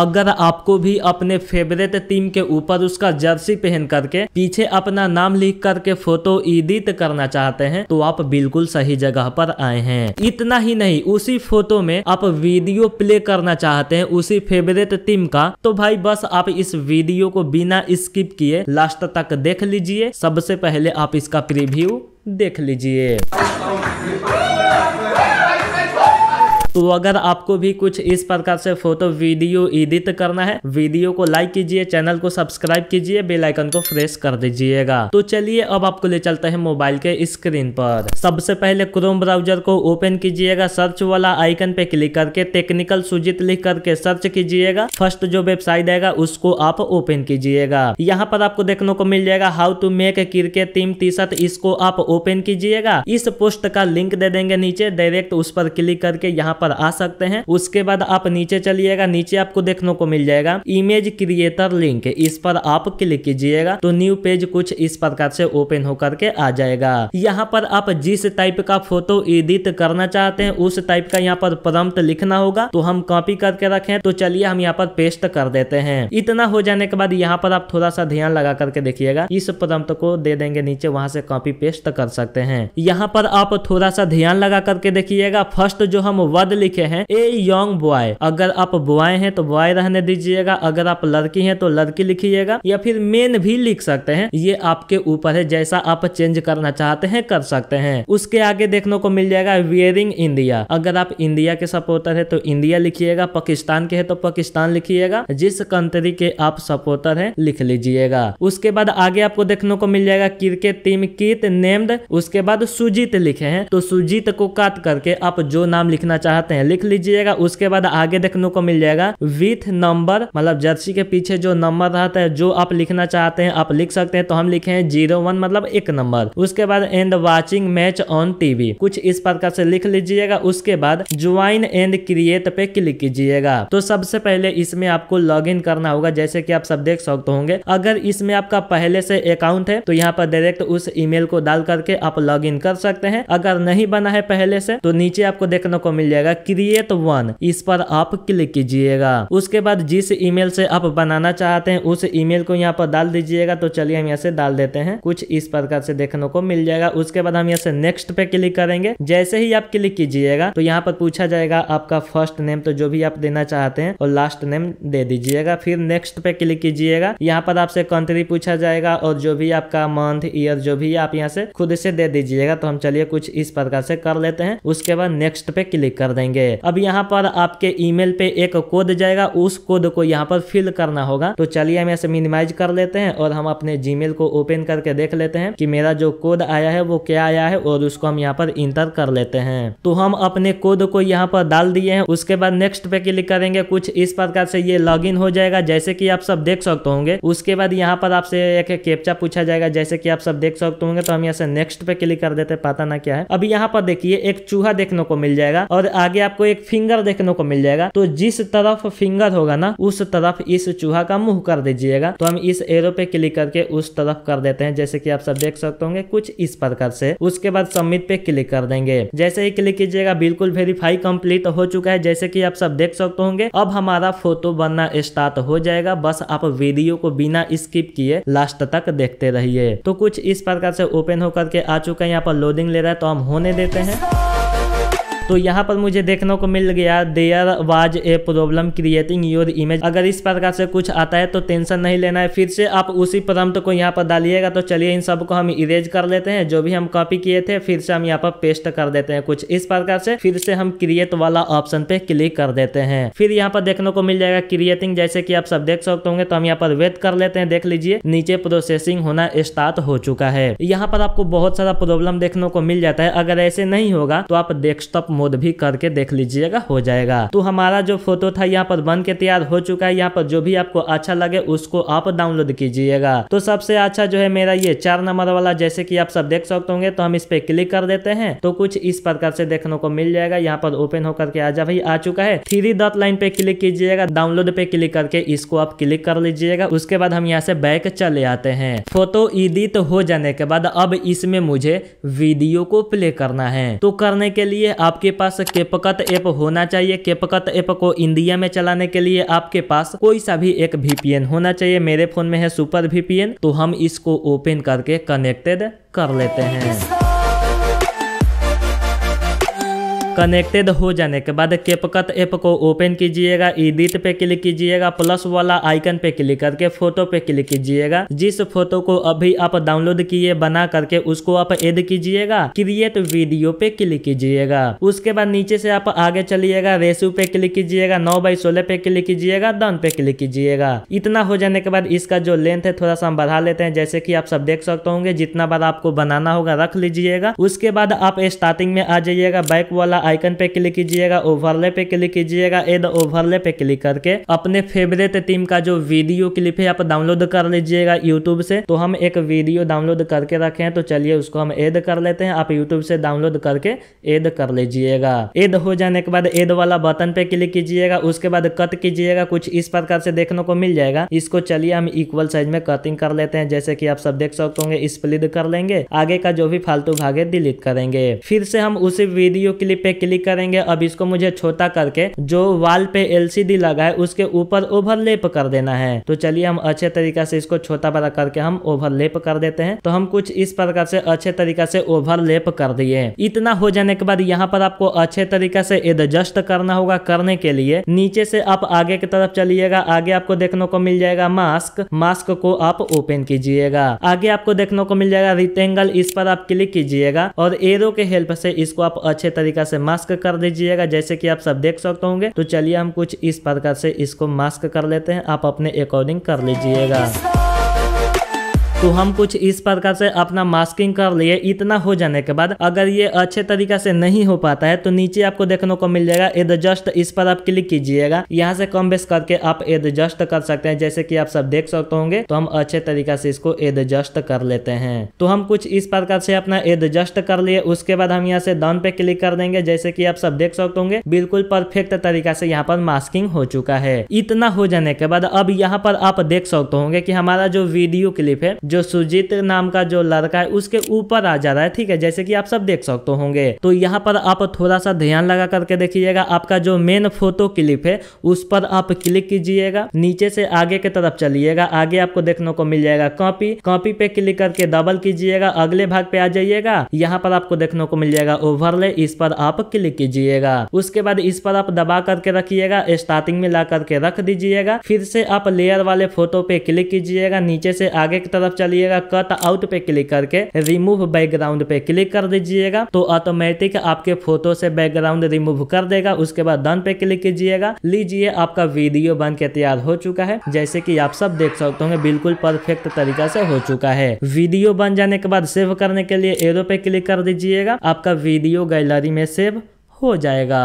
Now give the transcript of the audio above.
अगर आपको भी अपने फेवरेट टीम के ऊपर उसका जर्सी पहन करके पीछे अपना नाम लिख करके फोटो एडिट करना चाहते हैं तो आप बिल्कुल सही जगह पर आए हैं इतना ही नहीं उसी फोटो में आप वीडियो प्ले करना चाहते हैं उसी फेवरेट टीम का तो भाई बस आप इस वीडियो को बिना स्किप किए लास्ट तक देख लीजिए सबसे पहले आप इसका प्रिव्यू देख लीजिए तो अगर आपको भी कुछ इस प्रकार से फोटो वीडियो एडिट करना है वीडियो को लाइक कीजिए चैनल को सब्सक्राइब कीजिए बेलाइकन को प्रेस कर दीजिएगा तो चलिए अब आपको ले चलते हैं मोबाइल के स्क्रीन पर सबसे पहले क्रोम ब्राउजर को ओपन कीजिएगा सर्च वाला आइकन पे क्लिक करके टेक्निकल सुजित लिख करके सर्च कीजिएगा फर्स्ट जो वेबसाइट आएगा उसको आप ओपन कीजिएगा यहाँ पर आपको देखने को मिल जाएगा how to make cricket team T shirt इसको आप ओपन कीजिएगा इस पोस्ट का लिंक दे देंगे नीचे डायरेक्ट उस पर क्लिक करके यहाँ पर आ सकते हैं उसके बाद आप नीचे चलिएगा नीचे आपको देखने को मिल जाएगा इमेज क्रिएटर लिंक इस पर आप क्लिक कीजिएगा तो न्यू पेज कुछ इस प्रकार से ओपन होकर के आ जाएगा यहाँ पर आप जिस टाइप का फोटो एडिट करना चाहते हैं उस टाइप का यहाँ पर प्रम्प्ट लिखना होगा तो हम कॉपी करके रखें तो चलिए हम यहाँ पर पेस्ट कर देते हैं इतना हो जाने के बाद यहाँ पर आप थोड़ा सा ध्यान लगा करके देखिएगा इस प्रम्प्ट को दे देंगे नीचे वहां से कॉपी पेस्ट कर सकते हैं यहाँ पर आप थोड़ा सा ध्यान लगा करके देखिएगा फर्स्ट जो हम वर्ड लिखे हैं ए यंग बॉय अगर आप बॉय हैं तो बॉय रहने दीजिएगा अगर आप लड़की हैं तो लड़की लिखिएगा या फिर मेन भी लिख सकते हैं ये आपके ऊपर है जैसा आप चेंज करना चाहते हैं कर सकते हैं उसके आगे देखने को मिल जाएगा वियरिंग इंडिया अगर आप इंडिया के सपोर्टर है तो इंडिया लिखिएगा पाकिस्तान के है तो पाकिस्तान लिखिएगा जिस कंट्री के आप सपोर्टर है लिख लीजिएगा उसके बाद आगे आपको देखने को मिल जाएगा क्रिकेट टीम कीट नेम्ड उसके बाद सुजीत लिखे हैं तो सुजीत को काट करके आप जो नाम लिखना चाहते चाहते हैं लिख लीजिएगा उसके बाद आगे देखने को मिल जाएगा विथ नंबर मतलब जर्सी के पीछे जो नंबर रहता है जो आप लिखना चाहते हैं आप लिख सकते हैं तो हम लिखे हैं जीरो वन मतलब एक नंबर उसके बाद and watching match on TV कुछ इस प्रकार से लिख लीजिएगा उसके बाद ज्वाइन एंड क्रिएट पे क्लिक कीजिएगा तो सबसे पहले इसमें आपको लॉग करना होगा जैसे की आप सब देख सकते होंगे अगर इसमें आपका पहले से अकाउंट है तो यहाँ पर डायरेक्ट उस ईमेल को डाल करके आप लॉग कर सकते हैं अगर नहीं बना है पहले से तो नीचे आपको देखने को मिल जाएगा क्रिएट तो वन इस पर आप क्लिक कीजिएगा उसके बाद जिस ईमेल से आप बनाना चाहते हैं उस ईमेल को यहाँ पर डाल दीजिएगा तो चलिए हम यहाँ से डाल देते हैं कुछ इस प्रकार से देखने को मिल जाएगा उसके बाद हम यहाँ से नेक्स्ट पे क्लिक करेंगे जैसे ही आप क्लिक कीजिएगा तो यहाँ पर पूछा जाएगा आपका फर्स्ट नेम तो जो भी आप देना चाहते हैं और लास्ट नेम दे दीजिएगा फिर नेक्स्ट पे क्लिक कीजिएगा यहाँ पर आपसे कंट्री पूछा जाएगा और जो भी आपका मंथ ईयर जो भी आप यहाँ से खुद से दे दीजिएगा तो हम चलिए कुछ इस प्रकार से कर लेते हैं उसके बाद नेक्स्ट पे क्लिक कर देंगे देंगे अब यहाँ पर आपके ईमेल पे एक कोड जाएगा उस कोड को यहाँ पर फिल करना होगा तो चलिए हम ऐसे मिनिमाइज कर लेते हैं और हम अपने जीमेल को ओपन करके देख लेते हैं कि मेरा जो कोड आया है वो क्या आया है और उसको हम यहाँ पर इंटर कर लेते हैं तो हम अपने कोड को यहाँ पर डाल दिए हैं उसके बाद नेक्स्ट पे क्लिक करेंगे कुछ इस प्रकार से ये लॉग हो जाएगा जैसे की आप सब देख सकते होंगे उसके बाद यहाँ पर आपसे एक कैप्चा पूछा जाएगा जैसे कि आप सब देख सकते होंगे तो हम यहाँ से नेक्स्ट पे क्लिक कर देते पता ना क्या है अब यहाँ पर देखिए एक चूहा देखने को मिल जाएगा और आगे आगे आपको एक फिंगर देखने को मिल जाएगा तो जिस तरफ फिंगर होगा ना उस तरफ इस चूहा का मुंह कर दीजिएगा तो हम इस एरो पे क्लिक करके उस तरफ कर देते हैं जैसे कि आप सब देख सकते होंगे कुछ इस प्रकार से उसके बाद सबमिट पे क्लिक कर देंगे जैसे ही क्लिक कीजिएगा बिल्कुल वेरीफाई कम्प्लीट हो चुका है जैसे की आप सब देख सकते होंगे अब हमारा फोटो बनना स्टार्ट हो जाएगा बस आप वीडियो को बिना स्किप किए लास्ट तक देखते रहिए तो कुछ इस प्रकार से ओपन होकर के आ चुका है यहाँ पर लोडिंग ले रहा है तो हम होने देते हैं तो यहाँ पर मुझे देखने को मिल गया there was a problem creating your image अगर इस प्रकार से कुछ आता है तो टेंशन नहीं लेना है फिर से आप उसी प्रम्प्ट को यहाँ पर डालिएगा तो चलिए इन सबको हम इरेज कर लेते हैं जो भी हम कॉपी किए थे फिर से हम यहाँ पर पेस्ट कर देते हैं कुछ इस प्रकार से फिर से हम क्रिएट वाला ऑप्शन पे क्लिक कर देते हैं फिर यहाँ पर देखने को मिल जाएगा क्रिएटिंग जैसे कि आप सब देख सकते होंगे तो हम यहाँ पर वेट कर लेते हैं देख लीजिए नीचे प्रोसेसिंग होना स्टार्ट हो चुका है यहाँ पर आपको बहुत सारा प्रॉब्लम देखने को मिल जाता है अगर ऐसे नहीं होगा तो आप डेस्कटॉप डाउनलोड भी करके देख लीजिएगा हो जाएगा तो हमारा जो फोटो था यहाँ पर बन के तैयार हो चुका है यहाँ पर जो भी आपको अच्छा लगे उसको आप डाउनलोड कीजिएगा तो सबसे अच्छा जो है मेरा ये चार नंबर वाला जैसे की आप सब देख सकते होंगे तो हम इस पे क्लिक कर देते हैं तो कुछ इस प्रकार से देखने को मिल जाएगा यहाँ पर ओपन होकर के आ भाई आ चुका है थ्री डॉट लाइन पे क्लिक कीजिएगा डाउनलोड पे क्लिक करके इसको आप क्लिक कर लीजिएगा उसके बाद हम यहाँ से बैक चले आते हैं फोटो एडिट हो जाने के बाद अब इसमें मुझे वीडियो को प्ले करना है तो करने के लिए आप आपके पास केपकत ऐप होना चाहिए केपकत ऐप को इंडिया में चलाने के लिए आपके पास कोई सा भी एक वीपीएन होना चाहिए मेरे फोन में है सुपर वीपीएन तो हम इसको ओपन करके कनेक्टेड कर लेते हैं कनेक्टेड हो जाने के बाद केपकत ऐप को ओपन कीजिएगा एडिट पे क्लिक कीजिएगा प्लस वाला आइकन पे क्लिक करके फोटो पे क्लिक कीजिएगा जिस फोटो को अभी आप डाउनलोड किए बना करके उसको आप एड कीजिएगा क्रिएट वीडियो पे क्लिक कीजिएगा उसके बाद नीचे से आप आगे चलिएगा रेसू पे क्लिक कीजिएगा नौ बाई सोलह पे क्लिक कीजिएगा डन पे क्लिक कीजिएगा इतना हो जाने के बाद इसका जो लेंथ है थोड़ा सा हम बढ़ा लेते हैं जैसे की आप सब देख सकते होंगे जितना बार आपको बनाना होगा रख लीजिएगा उसके बाद आप स्टार्टिंग में आ जाइएगा बैक वाला आइकन पे क्लिक कीजिएगा ओवरले पे क्लिक कीजिएगा एड ओवरले पे क्लिक करके अपने फेवरेट टीम का जो वीडियो क्लिप है आप डाउनलोड कर लीजिएगा यूट्यूब से तो हम एक वीडियो डाउनलोड करके रखे हैं तो चलिए उसको हम एड कर लेते हैं आप यूट्यूब से डाउनलोड करके एड कर लीजिएगा एड हो जाने के बाद एड वाला बटन पे क्लिक कीजिएगा उसके बाद कट कीजिएगा कुछ इस प्रकार से देखने को मिल जाएगा इसको चलिए हम इक्वल साइज में कटिंग कर लेते हैं जैसे कि आप सब देख सकते होंगे स्प्लिट कर लेंगे आगे का जो भी फालतू भाग है डिलीट करेंगे फिर से हम उसी वीडियो क्लिप पे क्लिक करेंगे अब इसको मुझे छोटा करके जो वाल पे एलसीडी लगा है उसके ऊपर ओवरलेप कर देना है तो चलिए हम अच्छे तरीका से इसको छोटा बड़ा करके हम ओवरलेप कर देते हैं तो हम कुछ इस प्रकार से अच्छे तरीका से ओवरलेप कर दिए इतना हो जाने के बाद यहाँ पर आपको अच्छे तरीका से एडजस्ट करना होगा करने के लिए नीचे से आप आगे की तरफ चलिएगा आगे आपको देखने को मिल जाएगा मास्क मास्क को आप ओपन कीजिएगा आगे आपको देखने को मिल जाएगा रिटेंगल इस पर आप क्लिक कीजिएगा और एरो के हेल्प से इसको आप अच्छे तरीका से मास्क कर दीजिएगा जैसे कि आप सब देख सकते होंगे तो चलिए हम कुछ इस प्रकार से इसको मास्क कर लेते हैं आप अपने अकॉर्डिंग कर लीजिएगा तो हम कुछ इस प्रकार से अपना मास्किंग कर लिए इतना हो जाने के बाद अगर ये अच्छे तरीका से नहीं हो पाता है तो नीचे आपको देखने को मिल जाएगा एडजस्ट इस पर आप क्लिक कीजिएगा यहाँ से कम बेस करके आप एडजस्ट कर सकते हैं जैसे कि आप सब देख सकते होंगे तो हम अच्छे तरीका से इसको एडजस्ट कर लेते हैं तो हम कुछ इस प्रकार से अपना एडजस्ट कर लिए उसके बाद हम यहाँ से डन पे क्लिक कर देंगे जैसे की आप सब देख सकते होंगे बिल्कुल परफेक्ट तरीका से यहाँ पर मास्किंग हो चुका है इतना हो जाने के बाद अब यहाँ पर आप देख सकते होंगे की हमारा जो वीडियो क्लिप है जो सुजीत नाम का जो लड़का है उसके ऊपर आ जा रहा है ठीक है जैसे कि आप सब देख सकते होंगे तो यहाँ पर आप थोड़ा सा ध्यान लगा करके देखिएगा आपका जो मेन फोटो क्लिप है उस पर आप क्लिक कीजिएगा नीचे से आगे के तरफ चलिएगा आगे आपको देखने को मिल जाएगा कॉपी कॉपी पे क्लिक करके डबल कीजिएगा अगले भाग पे आ जाइएगा यहाँ पर आपको देखने को मिल जाएगा ओवरले इस पर आप क्लिक कीजिएगा उसके बाद इस पर आप दबा करके रखिएगा स्टार्टिंग में ला करके रख दीजिएगा फिर से आप लेयर वाले फोटो पे क्लिक कीजिएगा नीचे से आगे की तरफ चलिएगा कट आउट पे क्लिक करके रिमूव बैकग्राउंड पे क्लिक कर दीजिएगा तो ऑटोमेटिक आपके फोटो से बैकग्राउंड रिमूव कर देगा उसके बाद डन पे क्लिक कीजिएगा लीजिए आपका वीडियो बन के तैयार हो चुका है जैसे कि आप सब देख सकते होंगे बिल्कुल परफेक्ट तरीका से हो चुका है वीडियो बन जाने के बाद सेव करने के लिए एरो पे क्लिक कर दीजिएगा आपका वीडियो गैलरी में सेव हो जाएगा